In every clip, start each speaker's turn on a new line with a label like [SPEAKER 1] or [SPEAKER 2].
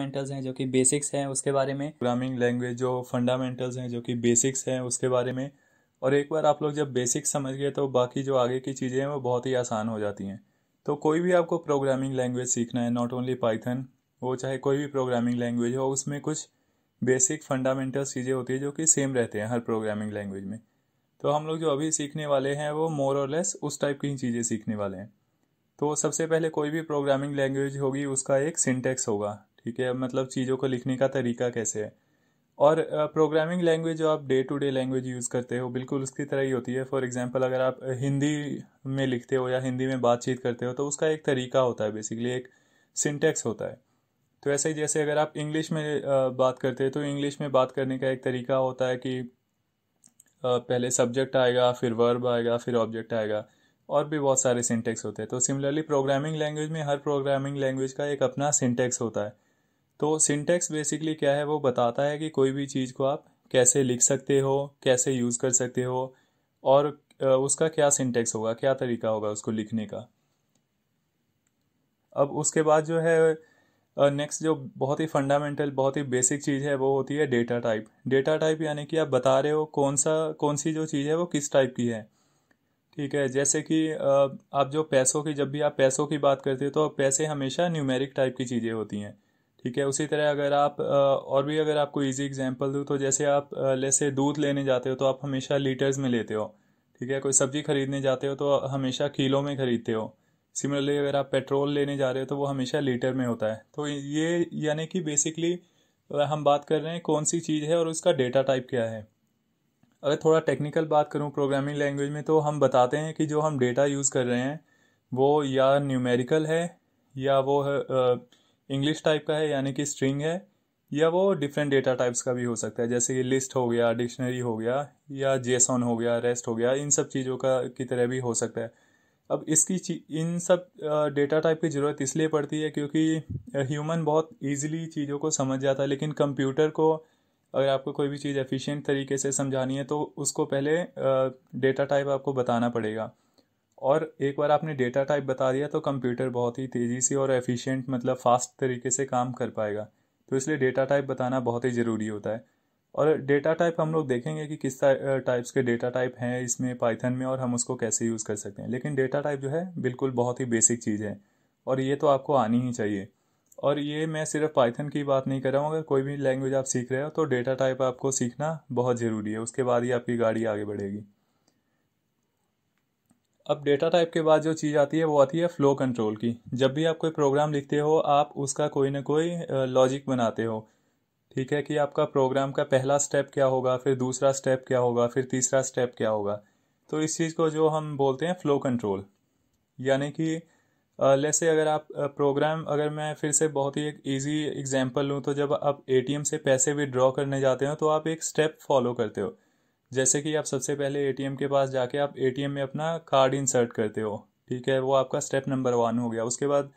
[SPEAKER 1] fundamentals हैं जो कि बेसिक्स हैं उसके बारे में प्रोग्रामिंग लैंग्वेज जो फंडामेंटल्स हैं जो कि बेसिक्स हैं उसके बारे में और एक बार आप लोग जब बेसिक्स समझ गए तो बाकी जो आगे की चीज़ें हैं वो बहुत ही आसान हो जाती हैं तो कोई भी आपको प्रोग्रामिंग लैंग्वेज सीखना है नॉट ओनली पाइथन वो चाहे कोई भी प्रोग्रामिंग लैंग्वेज हो उसमें कुछ बेसिक फंडामेंटल चीज़ें होती है जो कि सेम रहते हैं हर प्रोग्रामिंग लैंग्वेज में तो हम लोग जो अभी सीखने वाले हैं वो मोर और लेस उस टाइप की चीज़ें सीखने वाले हैं तो सबसे पहले कोई भी प्रोग्रामिंग लैंग्वेज होगी उसका एक सिंटेक्स होगा ठीक है मतलब चीज़ों को लिखने का तरीका कैसे है और प्रोग्रामिंग लैंग्वेज जो आप day to day language use करते हो बिल्कुल उसकी तरह ही होती है फॉर एग्जांपल अगर आप हिंदी में लिखते हो या हिंदी में बातचीत करते हो तो उसका एक तरीका होता है बेसिकली एक सिंटेक्स होता है तो ऐसे ही जैसे अगर आप इंग्लिश में बात करते हैं तो इंग्लिश में बात करने का एक तरीका होता है कि पहले सब्जेक्ट आएगा फिर वर्ब आएगा फिर ऑब्जेक्ट आएगा और भी बहुत सारे सिंटेक्स होते हैं तो सिमिलरली प्रोग्रामिंग लैंग्वेज में हर प्रोग्रामिंग लैंग्वेज का एक अपना सिंटेक्स होता है तो सिंटेक्स बेसिकली क्या है वो बताता है कि कोई भी चीज़ को आप कैसे लिख सकते हो कैसे यूज़ कर सकते हो और उसका क्या सिंटेक्स होगा क्या तरीका होगा उसको लिखने का अब उसके बाद जो है नेक्स्ट जो बहुत ही फंडामेंटल बहुत ही बेसिक चीज़ है वो होती है डेटा टाइप डेटा टाइप यानी कि आप बता रहे हो कौन सा कौन सी जो चीज़ है वो किस टाइप की है ठीक है जैसे कि आप जो पैसों की जब भी आप पैसों की बात करते हो तो पैसे हमेशा न्यूमेरिक टाइप की चीज़ें होती हैं ठीक है उसी तरह अगर आप और भी अगर आपको इजी एग्जांपल दूँ तो जैसे आप जैसे दूध लेने जाते हो तो आप हमेशा लीटर्स में लेते हो ठीक है कोई सब्ज़ी खरीदने जाते हो तो हमेशा किलो में ख़रीदते हो सिमिलरली अगर आप पेट्रोल लेने जा रहे हो तो वो हमेशा लीटर में होता है तो ये यानी कि बेसिकली हम बात कर रहे हैं कौन सी चीज़ है और उसका डेटा टाइप क्या है अगर थोड़ा टेक्निकल बात करूँ प्रोग्रामिंग लैंग्वेज में तो हम बताते हैं कि जो हम डेटा यूज़ कर रहे हैं वो या न्यूमेरिकल है या वो इंग्लिश टाइप का है यानी कि स्ट्रिंग है या वो डिफरेंट डेटा टाइप्स का भी हो सकता है जैसे कि लिस्ट हो गया डिक्शनरी हो गया या जेसन हो गया रेस्ट हो गया इन सब चीज़ों का की तरह भी हो सकता है अब इसकी इन सब डेटा टाइप की ज़रूरत इसलिए पड़ती है क्योंकि ह्यूमन बहुत ईजिली चीज़ों को समझ जाता है लेकिन कंप्यूटर को अगर आपको कोई भी चीज़ एफिशिएंट तरीके से समझानी है तो उसको पहले डेटा टाइप आपको बताना पड़ेगा और एक बार आपने डेटा टाइप बता दिया तो कंप्यूटर बहुत ही तेज़ी से और एफिशिएंट मतलब फास्ट तरीके से काम कर पाएगा तो इसलिए डेटा टाइप बताना बहुत ही ज़रूरी होता है और डेटा टाइप हम लोग देखेंगे कि किस टाइप्स के डेटा टाइप हैं इसमें पाइथन में और हम उसको कैसे यूज़ कर सकते हैं लेकिन डेटा टाइप जो है बिल्कुल बहुत ही बेसिक चीज़ है और ये तो आपको आनी ही चाहिए और ये मैं सिर्फ पाइथन की बात नहीं कर रहा हूँ अगर कोई भी लैंग्वेज आप सीख रहे हो तो डेटा टाइप आपको सीखना बहुत ज़रूरी है उसके बाद ही आपकी गाड़ी आगे बढ़ेगी अब डेटा टाइप के बाद जो चीज़ आती है वो आती है फ़्लो कंट्रोल की जब भी आप कोई प्रोग्राम लिखते हो आप उसका कोई ना कोई लॉजिक बनाते हो ठीक है कि आपका प्रोग्राम का पहला स्टेप क्या होगा फिर दूसरा स्टेप क्या होगा फिर तीसरा स्टेप क्या होगा तो इस चीज़ को जो हम बोलते हैं फ़्लो कंट्रोल यानी कि जैसे अगर आप प्रोग्राम अगर मैं फिर से बहुत ही एक ईजी एग्जाम्पल लूँ तो जब आप ए से पैसे विड्रॉ करने जाते हो तो आप एक स्टेप फॉलो करते हो जैसे कि आप सबसे पहले एटीएम के पास जाके आप एटीएम में अपना कार्ड इंसर्ट करते हो ठीक है वो आपका स्टेप नंबर वन हो गया उसके बाद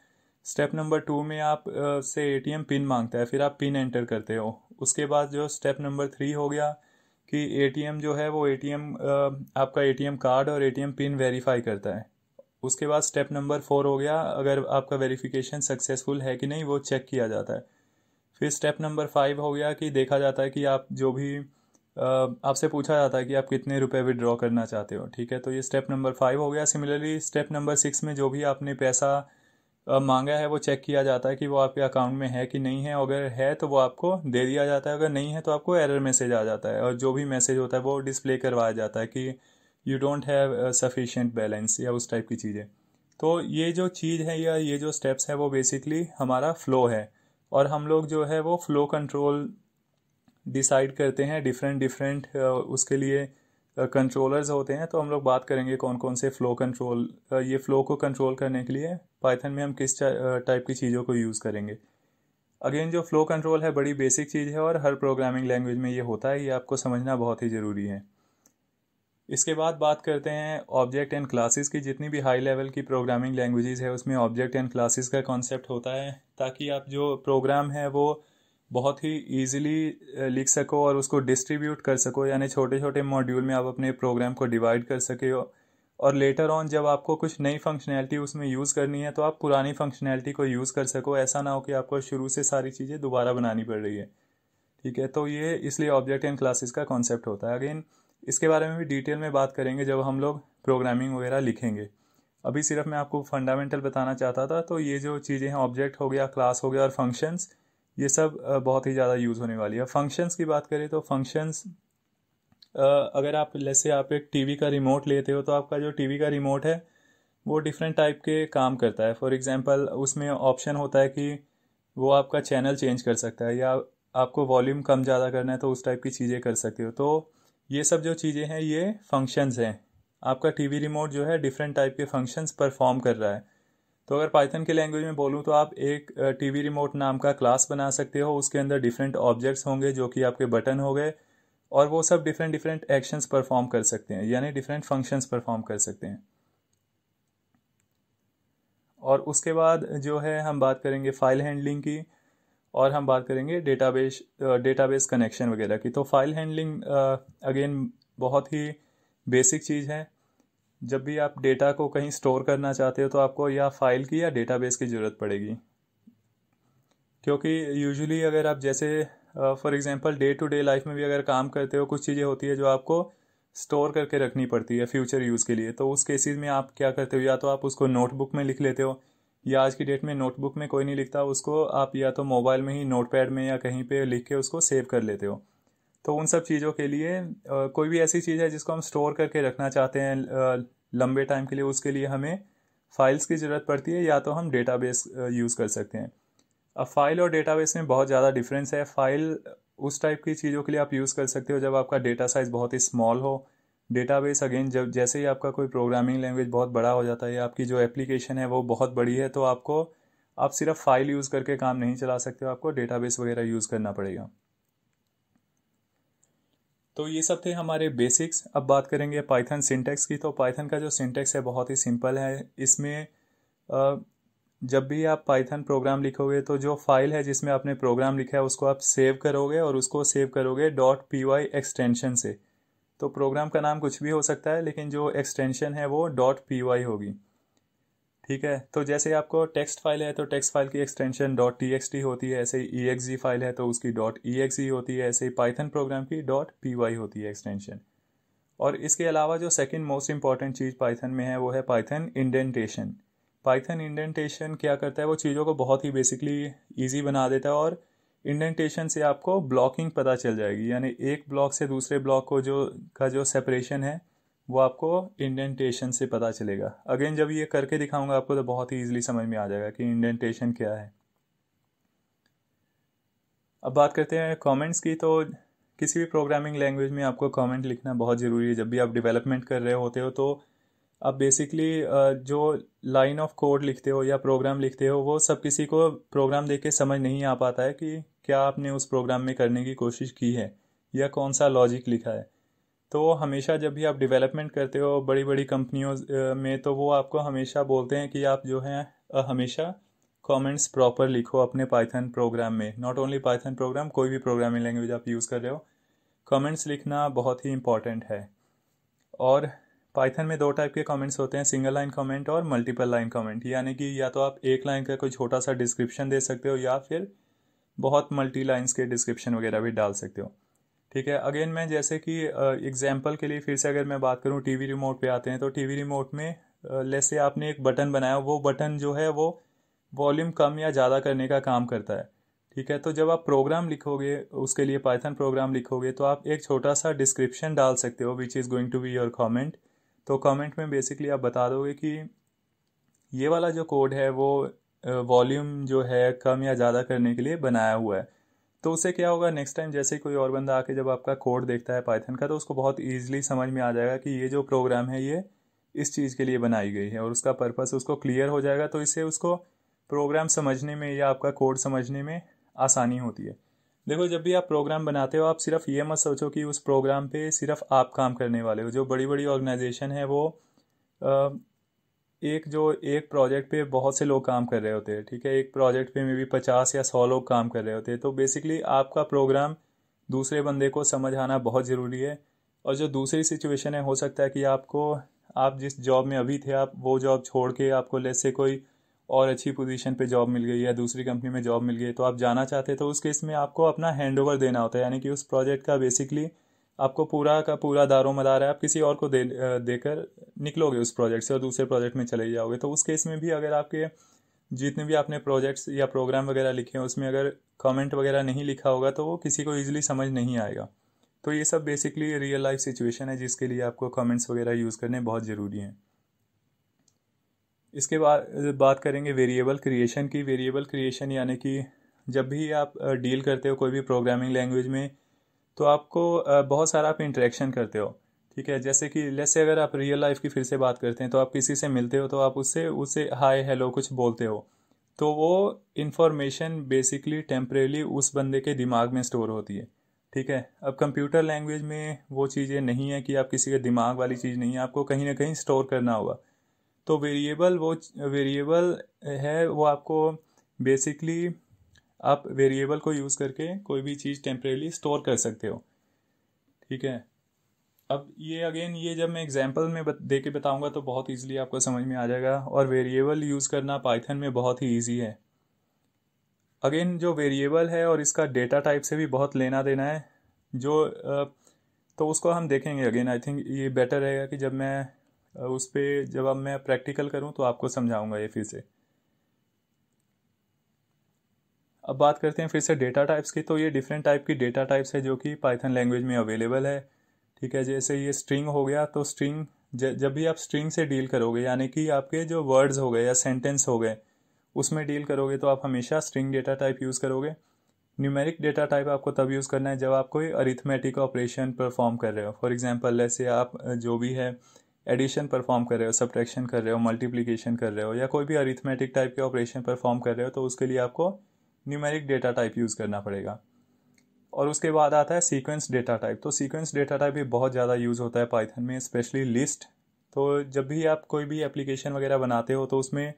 [SPEAKER 1] स्टेप नंबर टू में आप से एटीएम पिन मांगता है फिर आप पिन एंटर करते हो उसके बाद जो स्टेप नंबर थ्री हो गया कि एटीएम जो है वो एटीएम आपका एटीएम कार्ड और एटीएम पिन वेरीफाई करता है उसके बाद स्टेप नंबर फोर हो गया अगर आपका वेरिफिकेशन सक्सेसफुल है कि नहीं वो चेक किया जाता है फिर स्टेप नंबर फाइव हो गया कि देखा जाता है कि आप जो भी आपसे पूछा जाता है कि आप कितने रुपए विड्रॉ करना चाहते हो ठीक है तो ये स्टेप नंबर फाइव हो गया सिमिलरली स्टेप नंबर सिक्स में जो भी आपने पैसा मांगा है वो चेक किया जाता है कि वो आपके अकाउंट में है कि नहीं है अगर है तो वो आपको दे दिया जाता है अगर नहीं है तो आपको एरर मैसेज आ जाता है और जो भी मैसेज होता है वो डिस्प्ले करवाया जाता है कि you don't have sufficient balance या उस टाइप की चीज़ें तो ये जो चीज़ है या ये जो स्टेप्स है वो बेसिकली हमारा फ्लो है और हम लोग जो है वो फ्लो कंट्रोल डिसाइड करते हैं डिफरेंट डिफरेंट uh, उसके लिए कंट्रोलर्स uh, होते हैं तो हम लोग बात करेंगे कौन कौन से फ़्लो कंट्रोल uh, ये फ़्लो को कंट्रोल करने के लिए पाइथन में हम किस टाइप की चीज़ों को यूज़ करेंगे अगेन जो फ़्लो कंट्रोल है बड़ी बेसिक चीज़ है और हर प्रोग्रामिंग लैंग्वेज में ये होता है ये आपको समझना बहुत ही ज़रूरी है इसके बाद बात करते हैं ऑब्जेक्ट एंड क्लासेस की जितनी भी हाई लेवल की प्रोग्रामिंग लैंग्वेजेस है उसमें ऑब्जेक्ट एंड क्लासेस का कॉन्सेप्ट होता है ताकि आप जो प्रोग्राम है वो बहुत ही इजीली uh, लिख सको और उसको डिस्ट्रीब्यूट कर सको यानी छोटे छोटे मॉड्यूल में आप अपने प्रोग्राम को डिवाइड कर सके और लेटर ऑन जब आपको कुछ नई फंक्शनैलिटी उसमें यूज़ करनी है तो आप पुरानी फंक्शनैलिटी को यूज़ कर सको ऐसा ना हो कि आपको शुरू से सारी चीज़ें दोबारा बनानी पड़ रही है ठीक है तो ये इसलिए ऑब्जेक्ट एंड क्लासेस का कॉन्सेप्ट होता है अगेन इसके बारे में भी डिटेल में बात करेंगे जब हम लोग प्रोग्रामिंग वगैरह लिखेंगे अभी सिर्फ मैं आपको फंडामेंटल बताना चाहता था तो ये जो चीज़ें हैं ऑब्जेक्ट हो गया क्लास हो गया और फंक्शंस ये सब बहुत ही ज़्यादा यूज़ होने वाली है फंक्शंस की बात करें तो फंक्शंस अगर आप जैसे आप एक टीवी का रिमोट लेते हो तो आपका जो टीवी का रिमोट है वो डिफरेंट टाइप के काम करता है फॉर एग्ज़ाम्पल उसमें ऑप्शन होता है कि वो आपका चैनल चेंज कर सकता है या आपको वॉल्यूम कम ज़्यादा करना है तो उस टाइप की चीज़ें कर सकते हो तो ये सब जो चीज़ें हैं ये फंक्शंस हैं आपका टीवी रिमोट जो है डिफरेंट टाइप के फंक्शंस परफॉर्म कर रहा है तो अगर पाइथन की लैंग्वेज में बोलूँ तो आप एक टीवी रिमोट नाम का क्लास बना सकते हो उसके अंदर डिफरेंट ऑब्जेक्ट्स होंगे जो कि आपके बटन हो गए और वो सब डिफरेंट डिफरेंट एक्शंस परफॉर्म कर सकते हैं यानी डिफरेंट फंक्शंस परफॉर्म कर सकते हैं और उसके बाद जो है हम बात करेंगे फ़ाइल हैंडलिंग की और हम बात करेंगे डेटाबेस डेटाबेस कनेक्शन वगैरह की तो फाइल हैंडलिंग अगेन बहुत ही बेसिक चीज़ है जब भी आप डेटा को कहीं स्टोर करना चाहते हो तो आपको या फाइल की या डेटाबेस की ज़रूरत पड़ेगी क्योंकि यूजुअली अगर आप जैसे for example day to day life में भी अगर काम करते हो कुछ चीज़ें होती है जो आपको स्टोर करके रखनी पड़ती है फ्यूचर यूज़ के लिए तो उस केसेस में आप क्या करते हो या तो आप उसको नोटबुक में लिख लेते हो या आज की डेट में नोटबुक में कोई नहीं लिखता उसको आप या तो मोबाइल में ही नोटपैड में या कहीं पे लिख के उसको सेव कर लेते हो तो उन सब चीज़ों के लिए कोई भी ऐसी चीज़ है जिसको हम स्टोर करके रखना चाहते हैं लंबे टाइम के लिए उसके लिए हमें फाइल्स की ज़रूरत पड़ती है या तो हम डेटाबेस यूज़ कर सकते हैं अब फाइल और डेटाबेस में बहुत ज़्यादा डिफरेंस है फाइल उस टाइप की चीज़ों के लिए आप यूज़ कर सकते हो जब आपका डेटा साइज़ बहुत ही स्मॉल हो डेटाबेस अगेन जब जैसे ही आपका कोई प्रोग्रामिंग लैंग्वेज बहुत बड़ा हो जाता है या आपकी जो एप्लीकेशन है वो बहुत बड़ी है तो आपको आप सिर्फ फाइल यूज़ करके काम नहीं चला सकते हो आपको डेटाबेस वगैरह यूज़ करना पड़ेगा तो ये सब थे हमारे बेसिक्स अब बात करेंगे पाइथन सिंटेक्स की तो पाइथन का जो सिंटेक्स है बहुत ही सिंपल है इसमें जब भी आप पाइथन प्रोग्राम लिखोगे तो जो फाइल है जिसमें आपने प्रोग्राम लिखा है उसको आप सेव करोगे और उसको सेव करोगे डॉट पी वाई एक्सटेंशन से तो प्रोग्राम का नाम कुछ भी हो सकता है लेकिन जो एक्सटेंशन है वो डॉट पी वाई होगी ठीक है तो जैसे आपको टेक्स्ट फाइल है तो टेक्स्ट फाइल की extension dot T X T होती है ऐसे ही ई फाइल है तो उसकी डॉट ई एक्स जी होती है ऐसे ही पाइथन प्रोग्राम की डॉट पी वाई होती है एक्सटेंशन और इसके अलावा जो सेकेंड मोस्ट इंपॉर्टेंट चीज़ पाइथन में है वो है पाइथन इंडेंटेशन पाइथन इंडेंटेशन क्या करता है वो चीज़ों को बहुत ही बेसिकली ईजी बना देता है और इंडेंटेशन से आपको ब्लॉकिंग पता चल जाएगी यानी एक ब्लॉक से दूसरे ब्लॉक को जो का जो सेपरेशन है वो आपको इंडेंटेशन से पता चलेगा अगेन जब ये करके दिखाऊंगा आपको तो बहुत ही ईजिली समझ में आ जाएगा कि इंडेंटेशन क्या है अब बात करते हैं कमेंट्स की तो किसी भी प्रोग्रामिंग लैंग्वेज में आपको कमेंट लिखना बहुत ज़रूरी है जब भी आप डेवलपमेंट कर रहे होते हो तो आप बेसिकली जो लाइन ऑफ कोड लिखते हो या प्रोग्राम लिखते हो वो सब किसी को प्रोग्राम देख के समझ नहीं आ पाता है कि क्या आपने उस प्रोग्राम में करने की कोशिश की है या कौन सा लॉजिक लिखा है तो हमेशा जब भी आप डेवलपमेंट करते हो बड़ी बड़ी कंपनियों में तो वो आपको हमेशा बोलते हैं कि आप जो है हमेशा कमेंट्स प्रॉपर लिखो अपने पाइथन प्रोग्राम में नॉट ओनली पाइथन प्रोग्राम कोई भी प्रोग्रामिंग लैंग्वेज आप यूज़ कर रहे हो कमेंट्स लिखना बहुत ही इम्पॉर्टेंट है और पाइथन में दो टाइप के कमेंट्स होते हैं सिंगल लाइन कमेंट और मल्टीपल लाइन कमेंट यानी कि या तो आप एक लाइन का कोई छोटा सा डिस्क्रिप्शन दे सकते हो या फिर बहुत मल्टी लाइन्स के डिस्क्रिप्शन वगैरह भी डाल सकते हो ठीक है अगेन मैं जैसे कि एग्जाम्पल के लिए फिर से अगर मैं बात करूँ टीवी रिमोट पे आते हैं तो टीवी रिमोट में जैसे आपने एक बटन बनाया वो बटन जो है वो वॉल्यूम कम या ज़्यादा करने का काम करता है ठीक है तो जब आप प्रोग्राम लिखोगे उसके लिए पाइथन प्रोग्राम लिखोगे तो आप एक छोटा सा डिस्क्रिप्शन डाल सकते हो which is going to be your comment तो कमेंट में बेसिकली आप बता दोगे कि ये वाला जो कोड है वो वॉल्यूम जो है कम या ज़्यादा करने के लिए बनाया हुआ है तो उससे क्या होगा नेक्स्ट टाइम जैसे कोई और बंदा आके जब आपका कोड देखता है पाइथन का तो उसको बहुत ईजिली समझ में आ जाएगा कि ये जो प्रोग्राम है ये इस चीज़ के लिए बनाई गई है और उसका पर्पस उसको क्लियर हो जाएगा तो इससे उसको प्रोग्राम समझने में या आपका कोड समझने में आसानी होती है देखो जब भी आप प्रोग्राम बनाते हो आप सिर्फ ये मत सोचो कि उस प्रोग्राम पे सिर्फ आप काम करने वाले हो जो बड़ी बड़ी ऑर्गेनाइजेशन है वो एक जो एक प्रोजेक्ट पे बहुत से लोग काम कर रहे होते हैं ठीक है एक प्रोजेक्ट पे मे भी पचास या सौ लोग काम कर रहे होते हैं तो बेसिकली आपका प्रोग्राम दूसरे बंदे को समझ आना बहुत ज़रूरी है और जो दूसरी सिचुएशन है हो सकता है कि आपको आप जिस जॉब में अभी थे आप वो जॉब छोड़ के आपको जैसे कोई और अच्छी पोजीशन पे जॉब मिल गई या दूसरी कंपनी में जॉब मिल गई तो आप जाना चाहते तो उस केस में आपको अपना हैंड ओवर देना होता है यानी कि उस प्रोजेक्ट का बेसिकली आपको पूरा का पूरा दारो मदार है आप किसी और को दे देकर निकलोगे उस प्रोजेक्ट से और दूसरे प्रोजेक्ट में चले जाओगे तो उस केस में भी अगर आपके जितने भी आपने प्रोजेक्ट्स या प्रोग्राम वगैरह लिखे हैं उसमें अगर कमेंट वगैरह नहीं लिखा होगा तो वो किसी को ईजिली समझ नहीं आएगा तो ये सब बेसिकली रियल लाइफ सिचुएशन है जिसके लिए आपको कमेंट्स वगैरह यूज़ करने बहुत ज़रूरी हैं इसके बाद बात करेंगे वेरिएबल क्रिएशन की वेरिएबल क्रिएशन यानी कि जब भी आप डील करते हो कोई भी प्रोग्रामिंग लैंग्वेज में तो आपको बहुत सारा आप इंटरेक्शन करते हो ठीक है जैसे कि जैसे अगर आप रियल लाइफ की फिर से बात करते हैं तो आप किसी से मिलते हो तो आप उससे उससे हाय हेलो कुछ बोलते हो तो वो इन्फॉर्मेशन बेसिकली टेम्परेली उस बंदे के दिमाग में स्टोर होती है ठीक है अब कंप्यूटर लैंग्वेज में वो चीज़ें नहीं है कि आप किसी के दिमाग वाली चीज़ नहीं है आपको कहीं ना कहीं स्टोर करना होगा तो वेरिएबल वो वेरिएबल है वो आपको बेसिकली आप वेरिएबल को यूज़ करके कोई भी चीज़ टेम्परेली स्टोर कर सकते हो ठीक है अब ये अगेन ये जब मैं एग्जाम्पल में बत, दे के बताऊँगा तो बहुत ईजिली आपको समझ में आ जाएगा और वेरिएबल यूज़ करना पाइथन में बहुत ही ईजी है अगेन जो वेरिएबल है और इसका डेटा टाइप से भी बहुत लेना देना है जो तो उसको हम देखेंगे अगेन आई थिंक ये बेटर रहेगा कि जब मैं उस पर जब अब मैं प्रैक्टिकल करूँ तो आपको समझाऊँगा ये फिर से अब बात करते हैं फिर से डेटा टाइप्स की तो ये डिफरेंट टाइप की डेटा टाइप्स है जो कि पाइथन लैंग्वेज में अवेलेबल है ठीक है जैसे ये स्ट्रिंग हो गया तो स्ट्रिंग जब भी आप स्ट्रिंग से डील करोगे यानी कि आपके जो वर्ड्स हो गए या सेंटेंस हो गए उसमें डील करोगे तो आप हमेशा स्ट्रिंग डेटा टाइप यूज़ करोगे न्यूमेरिक डेटा टाइप आपको तब यूज़ करना है जब आप कोई अरिथमेटिक ऑपरेशन परफॉर्म कर रहे हो फॉर एग्जांपल जैसे आप जो भी है एडिशन परफॉर्म कर रहे हो सब्ट्रैक्शन कर रहे हो मल्टीप्लिकेशन कर रहे हो या कोई भी अरिथमेटिक टाइप के ऑपरेशन परफॉर्म कर रहे हो तो उसके लिए आपको न्यूमेरिक डेटा टाइप यूज़ करना पड़ेगा और उसके बाद आता है सीक्वेंस डेटा टाइप तो सीक्वेंस डेटा टाइप भी बहुत ज़्यादा यूज़ होता है पाइथन में स्पेशली लिस्ट तो जब भी आप कोई भी एप्लीकेशन वगैरह बनाते हो तो उसमें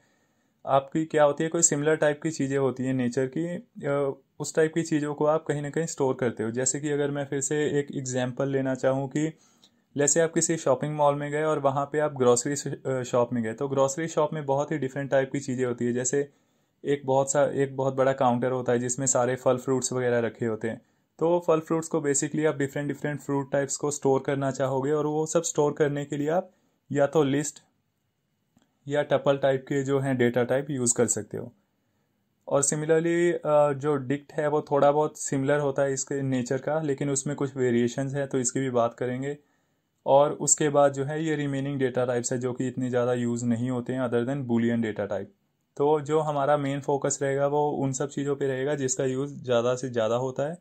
[SPEAKER 1] आपकी क्या होती है कोई सिमिलर टाइप की चीज़ें होती हैं नेचर की उस टाइप की चीज़ों को आप कहीं ना कहीं स्टोर करते हो जैसे कि अगर मैं फिर से एक एग्जाम्पल लेना चाहूँ कि जैसे आप किसी शॉपिंग मॉल में गए और वहाँ पे आप ग्रॉसरी शॉप में गए तो ग्रॉसरी शॉप में बहुत ही डिफरेंट टाइप की चीज़ें होती है जैसे एक बहुत सा एक बहुत बड़ा काउंटर होता है जिसमें सारे फल फ्रूट्स वगैरह रखे होते हैं तो फल फ्रूट्स को बेसिकली आप डिफरेंट डिफरेंट फ्रूट टाइप्स को स्टोर करना चाहोगे और वो सब स्टोर करने के लिए आप या तो लिस्ट या टपल टाइप के जो हैं डेटा टाइप यूज़ कर सकते हो और सिमिलरली जो डिक्ट है वो थोड़ा बहुत सिमिलर होता है इसके नेचर का लेकिन उसमें कुछ वेरिएशंस हैं तो इसकी भी बात करेंगे और उसके बाद जो है ये रिमेनिंग डेटा टाइप्स है जो कि इतने ज़्यादा यूज़ नहीं होते हैं other than boolean data type तो जो हमारा मेन फोकस रहेगा वो उन सब चीज़ों पे रहेगा जिसका यूज़ ज़्यादा से ज़्यादा होता है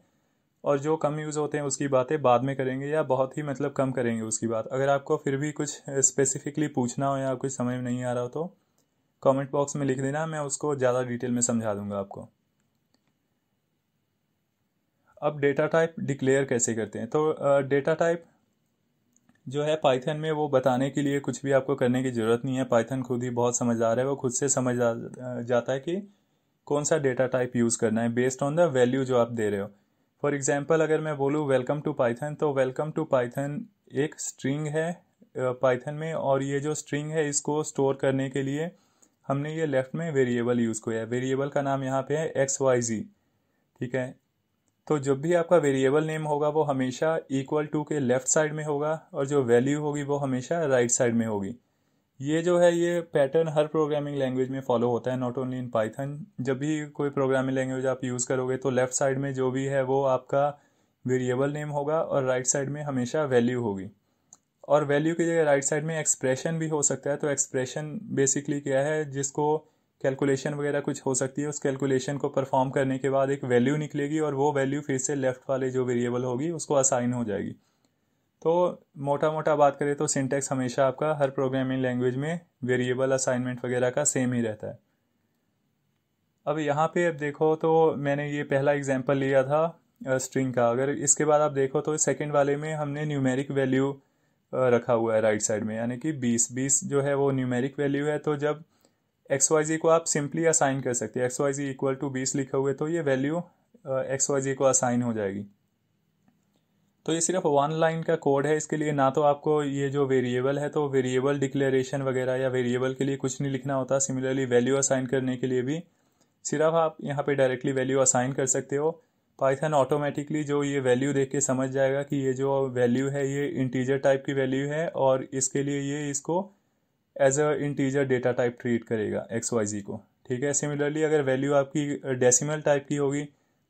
[SPEAKER 1] और जो कम यूज़ होते हैं उसकी बातें बाद में करेंगे या बहुत ही मतलब कम करेंगे उसकी बात अगर आपको फिर भी कुछ स्पेसिफिकली पूछना हो या कुछ समझ में नहीं आ रहा हो तो कमेंट बॉक्स में लिख देना मैं उसको ज़्यादा डिटेल में समझा दूंगा आपको अब डेटा टाइप डिक्लेयर कैसे करते हैं तो डेटा टाइप जो है पाइथन में वो बताने के लिए कुछ भी आपको करने की ज़रूरत नहीं है पाइथन खुद ही बहुत समझदार है वो खुद से समझ आ जाता है कि कौन सा डेटा टाइप यूज़ करना है बेस्ड ऑन द वैल्यू जो आप दे रहे हो फॉर एग्जाम्पल अगर मैं बोलूँ वेलकम टू पाइथन तो वेलकम टू पाइथन एक स्ट्रिंग है पाइथन में और ये जो स्ट्रिंग है इसको स्टोर करने के लिए हमने ये लेफ्ट में वेरिएबल यूज़ किया है वेरिएबल का नाम यहाँ पे है एक्स वाई जी ठीक है तो जब भी आपका वेरिएबल नेम होगा वो हमेशा इक्वल टू के लेफ़्ट साइड में होगा और जो वैल्यू होगी वो हमेशा राइट right साइड में होगी ये जो है ये पैटर्न हर प्रोग्रामिंग लैंग्वेज में फॉलो होता है नॉट ओनली इन पाइथन जब भी कोई प्रोग्रामिंग लैंग्वेज आप यूज़ करोगे तो लेफ़्ट साइड में जो भी है वो आपका वेरिएबल नेम होगा और राइट right साइड में हमेशा वैल्यू होगी और वैल्यू की जगह राइट साइड में एक्सप्रेशन भी हो सकता है तो एक्सप्रेशन बेसिकली क्या है जिसको कैलकुलेशन वगैरह कुछ हो सकती है उस कैलकुलेशन को परफॉर्म करने के बाद एक वैल्यू निकलेगी और वो वैल्यू फिर से लेफ़्ट वाले जो वेरिएबल होगी उसको असाइन हो जाएगी तो मोटा मोटा बात करें तो सिंटेक्स हमेशा आपका हर प्रोग्रामिंग लैंग्वेज में वेरिएबल असाइनमेंट वगैरह का सेम ही रहता है अब यहाँ पे अब देखो तो मैंने ये पहला एग्जाम्पल लिया था स्ट्रिंग का अगर इसके बाद आप देखो तो सेकेंड वाले में हमने न्यूमेरिक वैल्यू रखा हुआ है राइट साइड में यानी कि बीस बीस जो है वो न्यूमेरिक वैल्यू है तो जब एक्स वाई जी को आप सिंपली असाइन कर सकते हैं X Y Z equal to बीस लिखे हुए तो ये वैल्यू एक्स वाई जी को असाइन हो जाएगी तो ये सिर्फ वन लाइन का कोड है इसके लिए ना तो आपको ये जो वेरिएबल है तो वेरिएबल डिक्लेरेशन वगैरह या वेरिएबल के लिए कुछ नहीं लिखना होता सिमिलरली वैल्यू असाइन करने के लिए भी सिर्फ आप यहाँ पे डायरेक्टली वैल्यू असाइन कर सकते हो पाइथन ऑटोमेटिकली जो ये वैल्यू देख के समझ जाएगा कि ये जो वैल्यू है ये इंटीजर टाइप की वैल्यू है और इसके लिए ये इसको as a integer data type treat करेगा एक्स वाई जी को ठीक है सिमिलरली अगर वैल्यू आपकी डेसिमल टाइप की होगी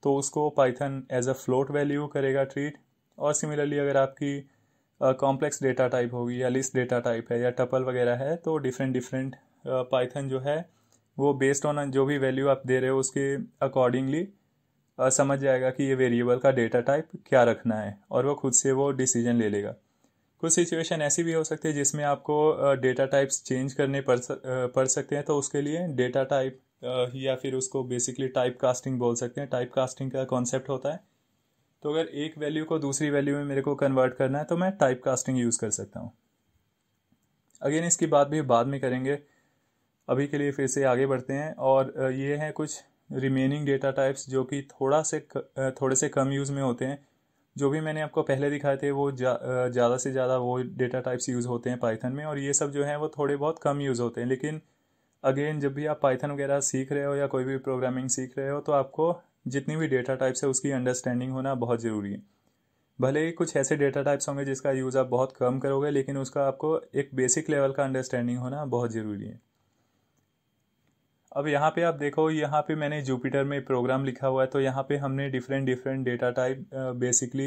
[SPEAKER 1] तो उसको Python as a float value करेगा ट्रीट और सिमिलरली अगर आपकी कॉम्प्लेक्स डेटा टाइप होगी या लिस्ट डेटा टाइप है या टपल वगैरह है तो डिफरेंट डिफरेंट पाइथन जो है वो बेस्ड ऑन जो भी वैल्यू आप दे रहे हो उसके अकॉर्डिंगली समझ जाएगा कि ये वेरिएबल का डेटा टाइप क्या रखना है और वो खुद से वो डिसीजन ले लेगा कुछ सिचुएशन ऐसी भी हो सकती है जिसमें आपको डेटा टाइप्स चेंज करने पड़ पड़ सकते हैं तो उसके लिए डेटा टाइप या फिर उसको बेसिकली टाइप कास्टिंग बोल सकते हैं टाइप कास्टिंग का कॉन्सेप्ट होता है तो अगर एक वैल्यू को दूसरी वैल्यू में मेरे को कन्वर्ट करना है तो मैं टाइप कास्टिंग यूज़ कर सकता हूँ अगेन इसकी बात भी बाद में करेंगे अभी के लिए फिर से आगे बढ़ते हैं और ये हैं कुछ रिमेनिंग डेटा टाइप्स जो कि थोड़ा से थोड़े से कम यूज़ में होते हैं जो भी मैंने आपको पहले दिखाए थे वो ज़्यादा जा, से ज़्यादा वो डेटा टाइप्स यूज़ होते हैं पाइथन में और ये सब जो है वो थोड़े बहुत कम यूज़ होते हैं लेकिन अगेन जब भी आप पाइथन वगैरह सीख रहे हो या कोई भी प्रोग्रामिंग सीख रहे हो तो आपको जितनी भी डेटा टाइप्स है उसकी अंडरस्टैंडिंग होना बहुत ज़रूरी है भले ही कुछ ऐसे डेटा टाइप्स होंगे जिसका यूज़ आप बहुत कम करोगे लेकिन उसका आपको एक बेसिक लेवल का अंडरस्टैंडिंग होना बहुत ज़रूरी है अब यहाँ पे आप देखो यहाँ पे मैंने जुपिटर में प्रोग्राम लिखा हुआ है तो यहाँ पे हमने different different data type basically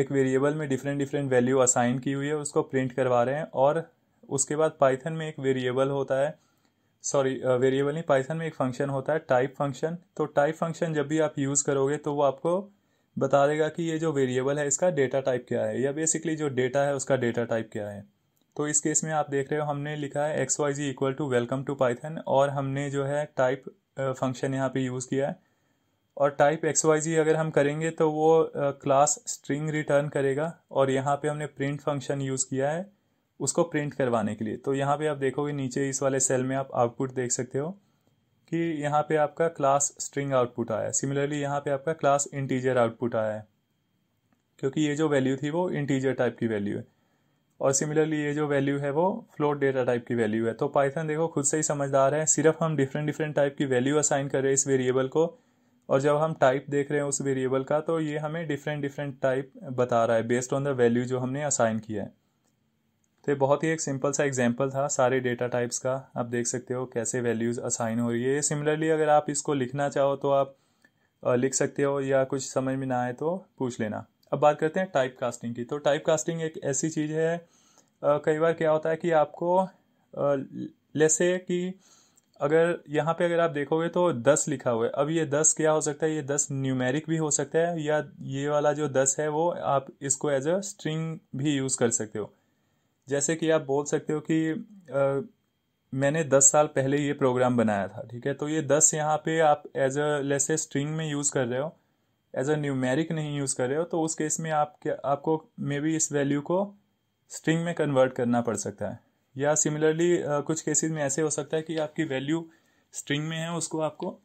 [SPEAKER 1] एक वेरिएबल में डिफरेंट डिफरेंट वैल्यू असाइन की हुई है उसको प्रिंट करवा रहे हैं और उसके बाद पाइथन में एक वेरिएबल होता है सॉरी वेरिएबल नहीं पाइथन में एक फंक्शन होता है टाइप फंक्शन तो टाइप फंक्शन जब भी आप यूज़ करोगे तो वो आपको बता देगा कि ये जो वेरिएबल है इसका डेटा टाइप क्या है या बेसिकली जो डेटा है उसका डेटा टाइप क्या है तो इस केस में आप देख रहे हो हमने लिखा है X Y Z equal to welcome to Python और हमने जो है टाइप फंक्शन यहाँ पे यूज़ किया है और टाइप एक्स वाई जी अगर हम करेंगे तो वो क्लास स्ट्रिंग रिटर्न करेगा और यहाँ पे हमने प्रिंट फंक्शन यूज़ किया है उसको प्रिंट करवाने के लिए तो यहाँ पे आप देखोगे नीचे इस वाले सेल में आप आउटपुट देख सकते हो कि यहाँ पे आपका क्लास स्ट्रिंग आउटपुट आया है सिमिलरली यहाँ पे आपका क्लास इंटीजर आउटपुट आया है क्योंकि ये जो वैल्यू थी वो इंटीजर टाइप की वैल्यू है और सिमिलरली ये जो वैल्यू है वो फ्लोट डेटा टाइप की वैल्यू है तो पाइथन देखो खुद से ही समझदार है सिर्फ हम डिफरेंट डिफरेंट टाइप की वैल्यू असाइन कर रहे हैं इस वेरिएबल को और जब हम टाइप देख रहे हैं उस वेरिएबल का तो ये हमें डिफरेंट डिफरेंट टाइप बता रहा है बेस्ड ऑन द वैल्यू जो हमने असाइन किया है तो ये बहुत ही एक सिंपल सा एग्जाम्पल था सारे डेटा टाइप्स का आप देख सकते हो कैसे वैल्यूज़ असाइन हो रही है सिमिलरली अगर आप इसको लिखना चाहो तो आप लिख सकते हो या कुछ समझ में ना आए तो पूछ लेना अब बात करते हैं टाइप कास्टिंग की तो टाइप कास्टिंग एक ऐसी चीज़ है कई बार क्या होता है कि आपको लेसे कि अगर यहाँ पे अगर आप देखोगे तो दस लिखा हुआ है अब ये दस क्या हो सकता है ये दस न्यूमेरिक भी हो सकता है या ये वाला जो दस है वो आप इसको एज अ स्ट्रिंग भी यूज़ कर सकते हो जैसे कि आप बोल सकते हो कि आ, मैंने दस साल पहले ये प्रोग्राम बनाया था ठीक है तो ये दस यहाँ पे आप एज अ लेसे स्ट्रिंग में यूज़ कर रहे हो एज अ न्यूमेरिक नहीं यूज़ कर रहे हो तो उस केस में क्या आपको मे बी इस वैल्यू को स्ट्रिंग में कन्वर्ट करना पड़ सकता है या सिमिलरली कुछ केसेस में ऐसे हो सकता है कि आपकी वैल्यू स्ट्रिंग में है उसको आपको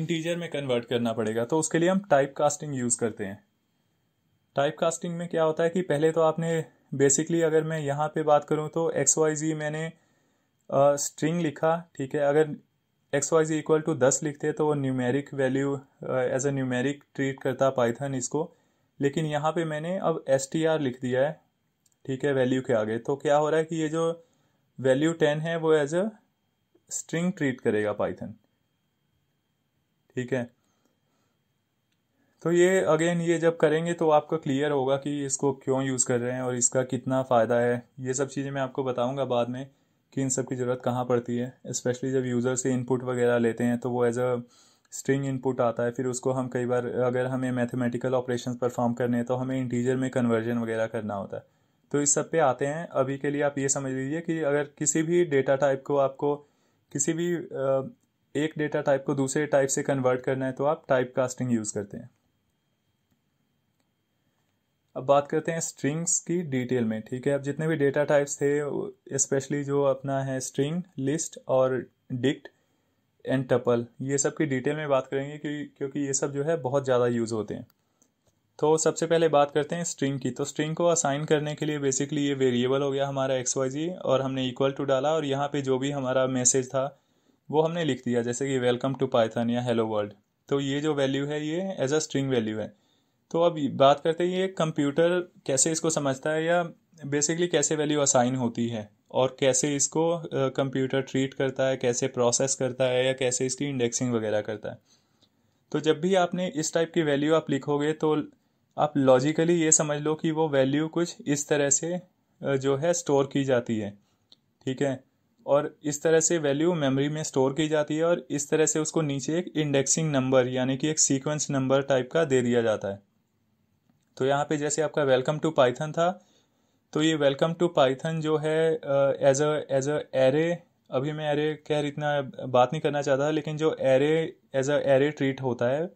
[SPEAKER 1] इंटीजर में कन्वर्ट करना पड़ेगा तो उसके लिए हम टाइप कास्टिंग यूज़ करते हैं टाइप कास्टिंग में क्या होता है कि पहले तो आपने बेसिकली अगर मैं यहाँ पे बात करूँ तो एक्स वाई जी मैंने स्ट्रिंग uh, लिखा ठीक है अगर X Y Z equal to दस लिखते तो वो numeric value as a numeric treat करता पाइथन इसको लेकिन यहाँ पे मैंने अब एस टी आर लिख दिया है ठीक है वैल्यू के आगे तो क्या हो रहा है कि ये जो वैल्यू टेन है वो एज अ स्ट्रिंग ट्रीट करेगा पाइथन ठीक है तो ये अगेन ये जब करेंगे तो आपको क्लियर होगा कि इसको क्यों यूज़ कर रहे हैं और इसका कितना फ़ायदा है ये सब चीज़ें मैं आपको बताऊंगा बाद में कि इन सब की ज़रूरत कहाँ पड़ती है स्पेशली जब यूज़र से इनपुट वगैरह लेते हैं तो वो एज अ स्ट्रिंग इनपुट आता है फिर उसको हम कई बार अगर हमें मैथमेटिकल ऑपरेशन परफॉर्म करने हैं तो हमें इंटीजर में कन्वर्जन वगैरह करना होता है तो इस सब पे आते हैं अभी के लिए आप ये समझ लीजिए कि अगर किसी भी डेटा टाइप को आपको किसी भी एक डेटा टाइप को दूसरे टाइप से कन्वर्ट करना है तो आप टाइप कास्टिंग यूज़ करते हैं अब बात करते हैं स्ट्रिंग्स की डिटेल में ठीक है अब जितने भी डेटा टाइप्स थे स्पेशली जो अपना है स्ट्रिंग लिस्ट और डिक्ट एंड टपल ये सब की डिटेल में बात करेंगे कि क्योंकि ये सब जो है बहुत ज़्यादा यूज़ होते हैं तो सबसे पहले बात करते हैं स्ट्रिंग की तो स्ट्रिंग को असाइन करने के लिए बेसिकली ये वेरिएबल हो गया हमारा एक्स वाई जी और हमने इक्वल टू डाला और यहाँ पे जो भी हमारा मैसेज था वो हमने लिख दिया जैसे कि वेलकम टू पाइथन या हेलो वर्ल्ड तो ये जो वैल्यू है ये एज अ स्ट्रिंग वैल्यू है तो अब बात करते हैं ये कंप्यूटर कैसे इसको समझता है या बेसिकली कैसे वैल्यू असाइन होती है और कैसे इसको कंप्यूटर ट्रीट करता है कैसे प्रोसेस करता है या कैसे इसकी इंडेक्सिंग वगैरह करता है तो जब भी आपने इस टाइप की वैल्यू आप लिखोगे तो आप लॉजिकली ये समझ लो कि वो वैल्यू कुछ इस तरह से जो है स्टोर की जाती है ठीक है और इस तरह से वैल्यू मेमोरी में स्टोर की जाती है और इस तरह से उसको नीचे एक इंडेक्सिंग नंबर यानी कि एक सीक्वेंस नंबर टाइप का दे दिया जाता है तो यहाँ पे जैसे आपका वेलकम टू पाइथन था तो ये वेलकम टू पाइथन जो है as a as a array अभी मैं एरे खैर इतना बात नहीं करना चाहता था लेकिन जो array as a array treat होता है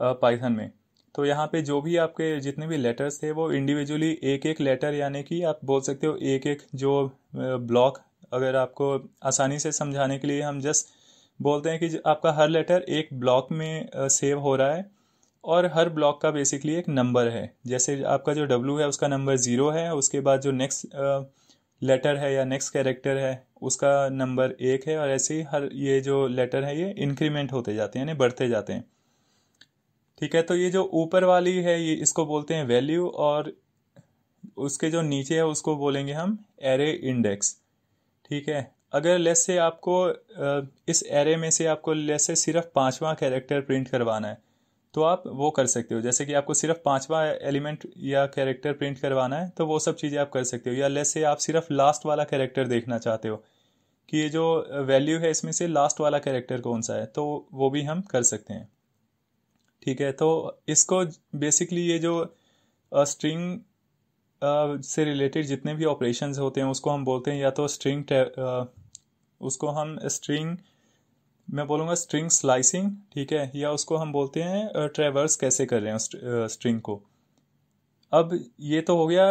[SPEAKER 1] पाइथन uh, में तो यहाँ पे जो भी आपके जितने भी लेटर्स थे वो इंडिविजुअली एक एक लेटर यानी कि आप बोल सकते हो एक एक जो ब्लॉक uh, अगर आपको आसानी से समझाने के लिए हम जस्ट बोलते हैं कि आपका हर लेटर एक ब्लॉक में सेव uh, हो रहा है और हर ब्लॉक का बेसिकली एक नंबर है जैसे आपका जो डब्लू है उसका नंबर ज़ीरो है उसके बाद जो नेक्स्ट लेटर है या नेक्स्ट कैरेक्टर है उसका नंबर एक है और ऐसे ही हर ये जो लेटर है ये इंक्रीमेंट होते जाते हैं यानी बढ़ते जाते हैं ठीक है तो ये जो ऊपर वाली है ये इसको बोलते हैं वैल्यू और उसके जो नीचे है उसको बोलेंगे हम एरे इंडेक्स ठीक है अगर लेस से आपको इस एरे में से आपको लेस से सिर्फ पांचवा कैरेक्टर प्रिंट करवाना है तो आप वो कर सकते हो जैसे कि आपको सिर्फ पांचवा एलिमेंट या कैरेक्टर प्रिंट करवाना है तो वो सब चीज़ें आप कर सकते हो या लेस से आप सिर्फ लास्ट वाला कैरेक्टर देखना चाहते हो कि ये जो वैल्यू है इसमें से लास्ट वाला कैरेक्टर कौन सा है तो वो भी हम कर सकते हैं ठीक है तो इसको बेसिकली ये जो स्ट्रिंग से रिलेटेड जितने भी ऑपरेशंस होते हैं उसको हम बोलते हैं या तो स्ट्रिंग उसको हम स्ट्रिंग मैं बोलूँगा स्ट्रिंग स्लाइसिंग ठीक है या उसको हम बोलते हैं ट्रेवर्स कैसे कर रहे हैं स्ट्रिंग को अब ये तो हो गया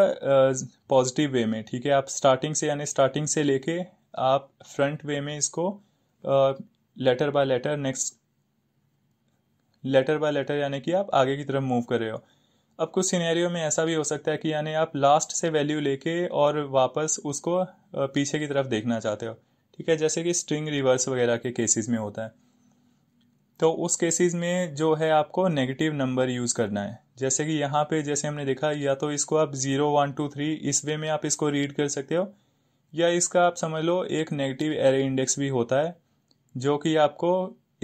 [SPEAKER 1] पॉजिटिव वे में ठीक है आप स्टार्टिंग से यानी स्टार्टिंग से लेके आप फ्रंट वे में इसको letter by letter next letter by letter यानी कि आप आगे की तरफ मूव कर रहे हो अब कुछ सिनेरियो में ऐसा भी हो सकता है कि यानी आप लास्ट से वैल्यू लेके और वापस उसको पीछे की तरफ देखना चाहते हो ठीक है जैसे कि स्ट्रिंग रिवर्स वगैरह के केसेस में होता है तो उस केसेस में जो है आपको नेगेटिव नंबर यूज़ करना है जैसे कि यहाँ पे जैसे हमने देखा या तो इसको आप ज़ीरो वन टू थ्री इस वे में आप इसको रीड कर सकते हो या इसका आप समझ लो एक नेगेटिव एरे इंडेक्स भी होता है जो कि आपको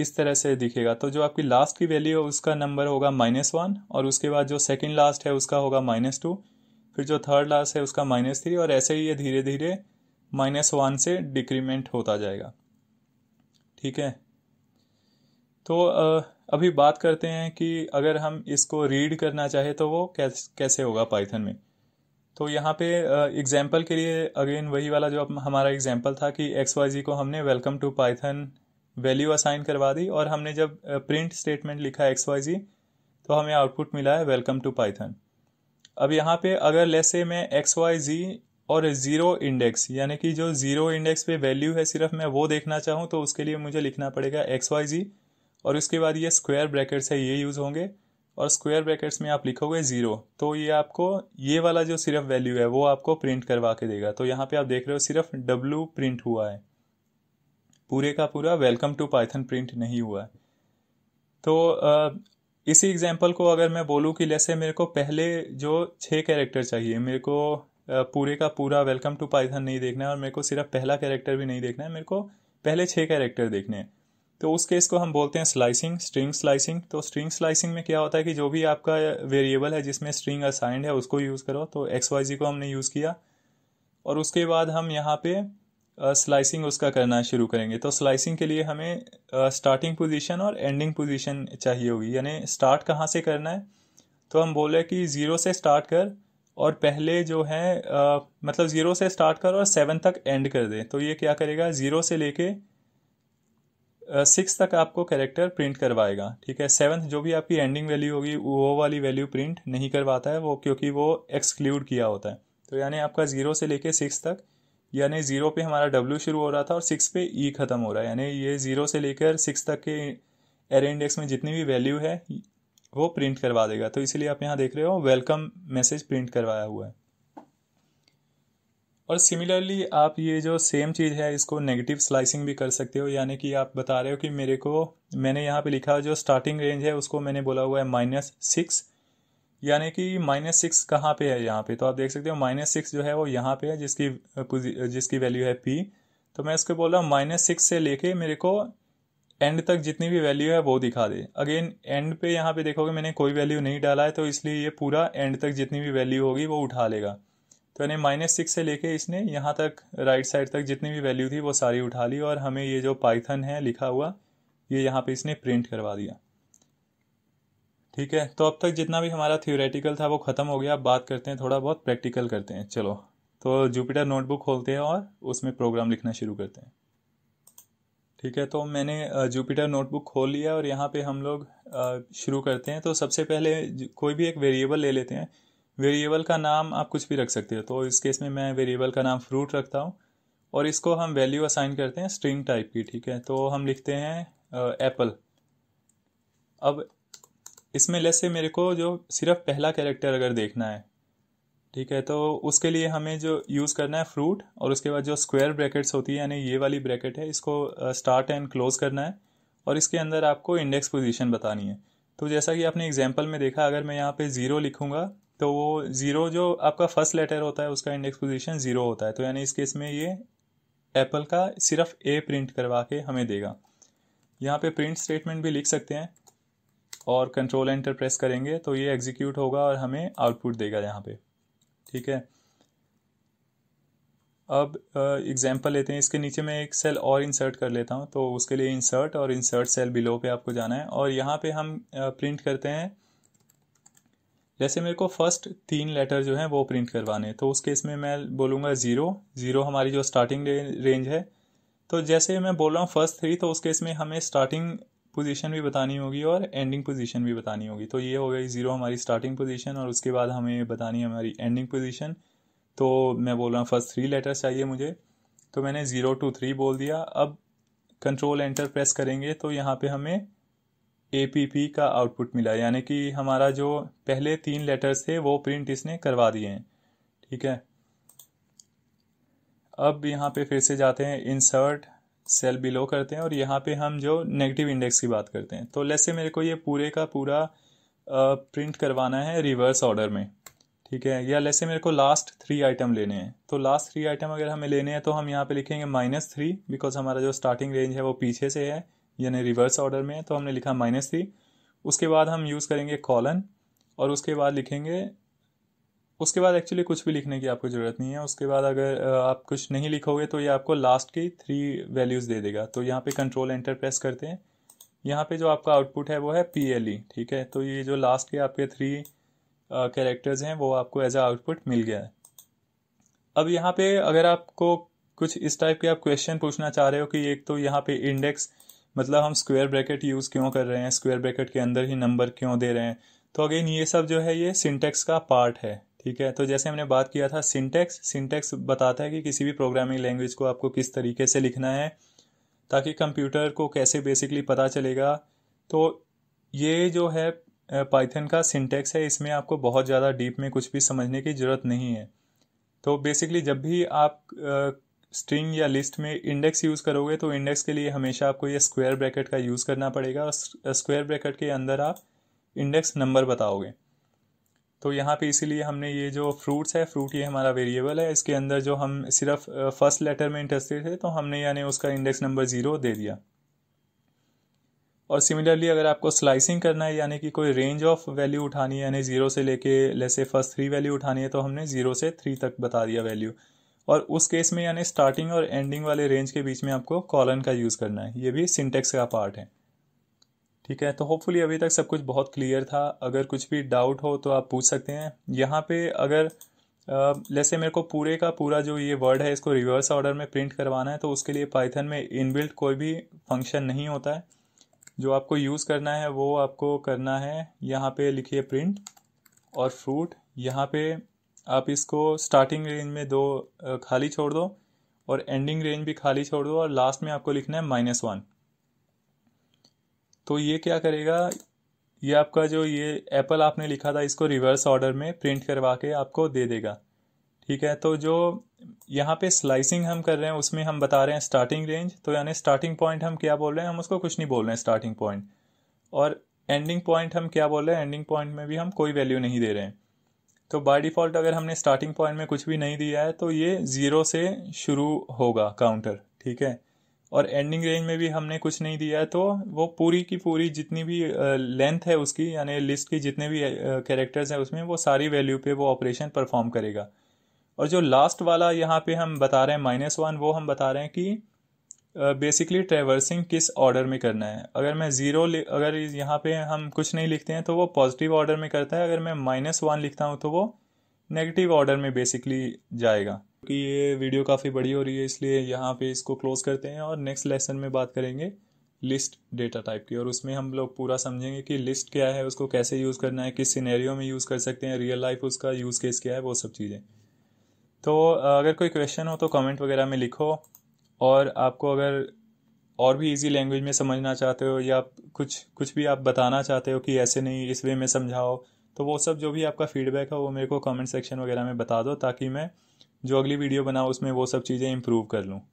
[SPEAKER 1] इस तरह से दिखेगा तो जो आपकी लास्ट की वैल्यू है उसका नंबर होगा माइनस वन और उसके बाद जो सेकेंड लास्ट है उसका होगा माइनस टू फिर जो थर्ड लास्ट है उसका माइनस थ्री और ऐसे ही ये धीरे धीरे माइनस वन से डिक्रीमेंट होता जाएगा ठीक है तो अभी बात करते हैं कि अगर हम इसको रीड करना चाहे तो वो कैसे होगा पाइथन में तो यहाँ पे एग्जाम्पल के लिए अगेन वही वाला जो हमारा एग्जाम्पल था कि एक्स वाई जी को हमने welcome to Python value assign करवा दी और हमने जब प्रिंट स्टेटमेंट लिखा एक्स वाई जी तो हमें आउटपुट मिला है वेलकम टू पाइथन अब यहाँ पे अगर लेसे मैं एक्स वाई जी और ज़ीरो इंडेक्स यानी कि जो ज़ीरो इंडेक्स पे वैल्यू है सिर्फ मैं वो देखना चाहूँ तो उसके लिए मुझे लिखना पड़ेगा एक्स वाई जी और उसके बाद ये स्क्वायर ब्रैकेट्स है ये यूज़ होंगे और स्क्वायर ब्रैकेट्स में आप लिखोगे ज़ीरो तो ये आपको ये वाला जो सिर्फ वैल्यू है वो आपको प्रिंट करवा के देगा तो यहाँ पे आप देख रहे हो सिर्फ डब्लू प्रिंट हुआ है पूरे का पूरा वेलकम टू पाइथन प्रिंट नहीं हुआ है तो इसी एग्जाम्पल को अगर मैं बोलूँ कि जैसे मेरे को पहले जो छः कैरेक्टर चाहिए मेरे को पूरे का पूरा वेलकम टू पाइथन नहीं देखना है और मेरे को सिर्फ पहला कैरेक्टर भी नहीं देखना है मेरे को पहले छः कैरेक्टर देखने हैं तो उस केस को हम बोलते हैं स्लाइसिंग स्ट्रिंग स्लाइसिंग तो स्ट्रिंग स्लाइसिंग में क्या होता है कि जो भी आपका वेरिएबल है जिसमें स्ट्रिंग असाइंड है उसको यूज़ करो तो एक्स वाई जी को हमने यूज़ किया और उसके बाद हम यहाँ पे स्लाइसिंग उसका करना शुरू करेंगे तो स्लाइसिंग के लिए हमें स्टार्टिंग पोजिशन पोजीशन और एंडिंग पोजीशन चाहिए होगी यानी स्टार्ट कहाँ से करना है तो हम बोले कि ज़ीरो से स्टार्ट कर और पहले जो है आ, मतलब ज़ीरो से स्टार्ट कर और सेवन तक एंड कर दे तो ये क्या करेगा ज़ीरो से लेके सिक्स तक आपको कैरेक्टर प्रिंट करवाएगा ठीक है सेवन्थ जो भी आपकी एंडिंग वैल्यू होगी वो वाली वैल्यू प्रिंट नहीं करवाता है वो क्योंकि वो एक्सक्लूड किया होता है तो यानी आपका ज़ीरो से लेके सिक्स तक यानी ज़ीरो पे हमारा डब्ल्यू शुरू हो रहा था और सिक्स पे ई e ख़त्म हो रहा है यानी ये ज़ीरो से लेकर सिक्स तक के एरे इंडेक्स में जितनी भी वैल्यू है वो प्रिंट करवा देगा तो इसीलिए आप यहाँ देख रहे हो वेलकम मैसेज प्रिंट करवाया हुआ है और सिमिलरली आप ये जो सेम चीज़ है इसको नेगेटिव स्लाइसिंग भी कर सकते हो यानी कि आप बता रहे हो कि मेरे को मैंने यहाँ पे लिखा जो स्टार्टिंग रेंज है उसको मैंने बोला हुआ है माइनस सिक्स यानी कि माइनस सिक्स कहाँ पे है यहाँ पे तो आप देख सकते हो माइनस सिक्स जो है वो यहाँ पे है जिसकी जिसकी वैल्यू है पी तो मैं उसको हूँ माइनस सिक्स से लेके मेरे को एंड तक जितनी भी वैल्यू है वो दिखा दे अगेन एंड पे यहाँ पे देखोगे मैंने कोई वैल्यू नहीं डाला है तो इसलिए ये पूरा एंड तक जितनी भी वैल्यू होगी वो उठा लेगा तो यानी माइनस सिक्स से लेके इसने यहाँ तक राइट साइड तक जितनी भी वैल्यू थी वो सारी उठा ली और हमें ये जो पाइथन है लिखा हुआ ये यहाँ पे इसने प्रिंट करवा दिया ठीक है तो अब तक जितना भी हमारा थियोरेटिकल था वो ख़त्म हो गया अब बात करते हैं थोड़ा बहुत प्रैक्टिकल करते हैं चलो तो जुपिटर नोटबुक खोलते हैं और उसमें प्रोग्राम लिखना शुरू करते हैं ठीक है तो मैंने जुपिटर नोटबुक खोल लिया और यहाँ पे हम लोग शुरू करते हैं तो सबसे पहले कोई भी एक वेरिएबल ले लेते हैं वेरिएबल का नाम आप कुछ भी रख सकते हो तो इस केस में मैं वेरिएबल का नाम फ्रूट रखता हूँ और इसको हम वैल्यू असाइन करते हैं स्ट्रिंग टाइप की ठीक है तो हम लिखते हैं एप्पल अब इसमें लेस से मेरे को जो सिर्फ पहला कैरेक्टर अगर देखना है ठीक है तो उसके लिए हमें जो यूज़ करना है फ्रूट और उसके बाद जो स्क्वायर ब्रैकेट्स होती है यानी ये वाली ब्रैकेट है इसको स्टार्ट एंड क्लोज करना है और इसके अंदर आपको इंडेक्स पोजीशन बतानी है तो जैसा कि आपने एग्जाम्पल में देखा अगर मैं यहाँ पे ज़ीरो लिखूँगा तो वो ज़ीरो जो आपका फर्स्ट लेटर होता है उसका इंडेक्स पोजिशन ज़ीरो होता है तो यानी इस केस में ये एप्पल का सिर्फ ए प्रिंट करवा के हमें देगा यहाँ पर प्रिंट स्टेटमेंट भी लिख सकते हैं और कंट्रोल एंटर प्रेस करेंगे तो ये एग्जीक्यूट होगा और हमें आउटपुट देगा यहाँ पर ठीक है अब एग्जाम्पल लेते हैं इसके नीचे मैं एक सेल और इंसर्ट कर लेता हूं तो उसके लिए इंसर्ट और इंसर्ट सेल बिलो पे आपको जाना है और यहां पे हम प्रिंट करते हैं जैसे मेरे को फर्स्ट तीन लेटर जो है वो प्रिंट करवाने तो उस केस में मैं बोलूंगा ज़ीरो ज़ीरो हमारी जो स्टार्टिंग रेंज है तो जैसे मैं बोल रहा हूँ फर्स्ट थ्री तो उस केस में हमें स्टार्टिंग पोजीशन भी बतानी होगी और एंडिंग पोजीशन भी बतानी होगी तो ये हो गई ज़ीरो हमारी स्टार्टिंग पोजीशन और उसके बाद हमें बतानी है हमारी एंडिंग पोजीशन तो मैं बोल रहा हूँ फर्स्ट थ्री लेटर्स चाहिए मुझे तो मैंने ज़ीरो टू थ्री बोल दिया अब कंट्रोल एंटर प्रेस करेंगे तो यहाँ पे हमें ए पी पी का आउटपुट मिला यानी कि हमारा जो पहले तीन लेटर्स थे वो प्रिंट इसने करवा दिए हैं ठीक है अब यहाँ पे फिर से जाते हैं इंसर्ट सेल बिलो करते हैं और यहाँ पे हम जो नेगेटिव इंडेक्स की बात करते हैं तो लेसे मेरे को ये पूरे का पूरा प्रिंट करवाना है रिवर्स ऑर्डर में ठीक है या लेसे मेरे को लास्ट थ्री आइटम लेने हैं तो लास्ट थ्री आइटम अगर हमें लेने हैं तो हम यहाँ पे लिखेंगे माइनस थ्री बिकॉज हमारा जो स्टार्टिंग रेंज है वो पीछे से है यानी रिवर्स ऑर्डर में है तो हमने लिखा माइनस थ्री उसके बाद हम यूज़ करेंगे कॉलन और उसके बाद लिखेंगे उसके बाद एक्चुअली कुछ भी लिखने की आपको ज़रूरत नहीं है उसके बाद अगर आप कुछ नहीं लिखोगे तो ये आपको लास्ट की थ्री वैल्यूज़ दे देगा तो यहाँ पे कंट्रोल एंटर प्रेस करते हैं यहाँ पे जो आपका आउटपुट है वो है पी एल ई ठीक है तो ये जो लास्ट के आपके थ्री कैरेक्टर्स हैं वो आपको एज अ आउटपुट मिल गया है अब यहाँ पे अगर आपको कुछ इस टाइप के आप क्वेश्चन पूछना चाह रहे हो कि एक तो यहाँ पे इंडेक्स मतलब हम स्क्वेयर ब्रैकेट यूज़ क्यों कर रहे हैं स्क्वेयर ब्रैकेट के अंदर ही नंबर क्यों दे रहे हैं तो अगेन ये सब जो है ये सिंटेक्स का पार्ट है ठीक है तो जैसे हमने बात किया था सिंटेक्स सिंटेक्स बताता है कि किसी भी प्रोग्रामिंग लैंग्वेज को आपको किस तरीके से लिखना है ताकि कंप्यूटर को कैसे बेसिकली पता चलेगा तो ये जो है पाइथन का सिंटेक्स है इसमें आपको बहुत ज़्यादा डीप में कुछ भी समझने की ज़रूरत नहीं है तो बेसिकली जब भी आप स्ट्रिंग या लिस्ट में इंडेक्स यूज़ करोगे तो इंडेक्स के लिए हमेशा आपको ये स्क्वायर ब्रैकेट का यूज़ करना पड़ेगा और स्क्वायर ब्रैकेट के अंदर आप इंडेक्स नंबर बताओगे तो यहाँ पे इसीलिए हमने ये जो फ्रूट्स है फ्रूट ये हमारा वेरिएबल है इसके अंदर जो हम सिर्फ फर्स्ट लेटर में इंटरेस्टेड थे तो हमने यानी उसका इंडेक्स नंबर ज़ीरो दे दिया और सिमिलरली अगर आपको स्लाइसिंग करना है यानी कि कोई रेंज ऑफ वैल्यू उठानी है यानी ज़ीरो से लेके लेसे फर्स्ट थ्री वैल्यू उठानी है तो हमने ज़ीरो से थ्री तक बता दिया वैल्यू और उस केस में यानी स्टार्टिंग और एंडिंग वाले रेंज के बीच में आपको कॉलन का यूज़ करना है ये भी सिंटेक्स का पार्ट है ठीक है तो होपफुली अभी तक सब कुछ बहुत क्लियर था अगर कुछ भी डाउट हो तो आप पूछ सकते हैं यहाँ पे अगर जैसे मेरे को पूरे का पूरा जो ये वर्ड है इसको रिवर्स ऑर्डर में प्रिंट करवाना है तो उसके लिए पाइथन में इनबिल्ट कोई भी फंक्शन नहीं होता है जो आपको यूज़ करना है वो आपको करना है यहाँ पे लिखिए प्रिंट और फ्रूट यहाँ पे आप इसको स्टार्टिंग रेंज में दो खाली छोड़ दो और एंडिंग रेंज भी खाली छोड़ दो और लास्ट में आपको लिखना है माइनस वन तो ये क्या करेगा ये आपका जो ये एप्पल आपने लिखा था इसको रिवर्स ऑर्डर में प्रिंट करवा के आपको दे देगा ठीक है तो जो यहाँ पे स्लाइसिंग हम कर रहे हैं उसमें हम बता रहे हैं स्टार्टिंग रेंज तो यानी स्टार्टिंग पॉइंट हम क्या बोल रहे हैं हम उसको कुछ नहीं बोल रहे हैं स्टार्टिंग पॉइंट और एंडिंग पॉइंट हम क्या बोल रहे हैं एंडिंग पॉइंट में भी हम कोई वैल्यू नहीं दे रहे हैं तो बाय डिफ़ॉल्ट अगर हमने स्टार्टिंग पॉइंट में कुछ भी नहीं दिया है तो ये ज़ीरो से शुरू होगा काउंटर ठीक है और एंडिंग रेंज में भी हमने कुछ नहीं दिया है तो वो पूरी की पूरी जितनी भी लेंथ है उसकी यानी लिस्ट की जितने भी कैरेक्टर्स हैं उसमें वो सारी वैल्यू पे वो ऑपरेशन परफॉर्म करेगा और जो लास्ट वाला यहाँ पे हम बता रहे हैं माइनस वन वो हम बता रहे हैं कि बेसिकली uh, ट्रेवर्सिंग किस ऑर्डर में करना है अगर मैं ज़ीरो अगर यहाँ पे हम कुछ नहीं लिखते हैं तो वो पॉजिटिव ऑर्डर में करता है अगर मैं माइनस वन लिखता हूँ तो वो नेगेटिव ऑर्डर में बेसिकली जाएगा क्योंकि ये वीडियो काफ़ी बड़ी हो रही है इसलिए यहाँ पे इसको क्लोज करते हैं और नेक्स्ट लेसन में बात करेंगे लिस्ट डेटा टाइप की और उसमें हम लोग पूरा समझेंगे कि लिस्ट क्या है उसको कैसे यूज़ करना है किस सिनेरियो में यूज़ कर सकते हैं रियल लाइफ उसका यूज़ केस क्या है वो सब चीज़ें तो अगर कोई क्वेश्चन हो तो कमेंट वगैरह में लिखो और आपको अगर और भी इजी लैंग्वेज में समझना चाहते हो या कुछ कुछ भी आप बताना चाहते हो कि ऐसे नहीं इस वे में समझाओ तो वो सब जो भी आपका फीडबैक है वो मेरे को कमेंट सेक्शन वगैरह में बता दो ताकि मैं जो अगली वीडियो बनाऊँ उसमें वो सब चीज़ें इम्प्रूव कर लूँ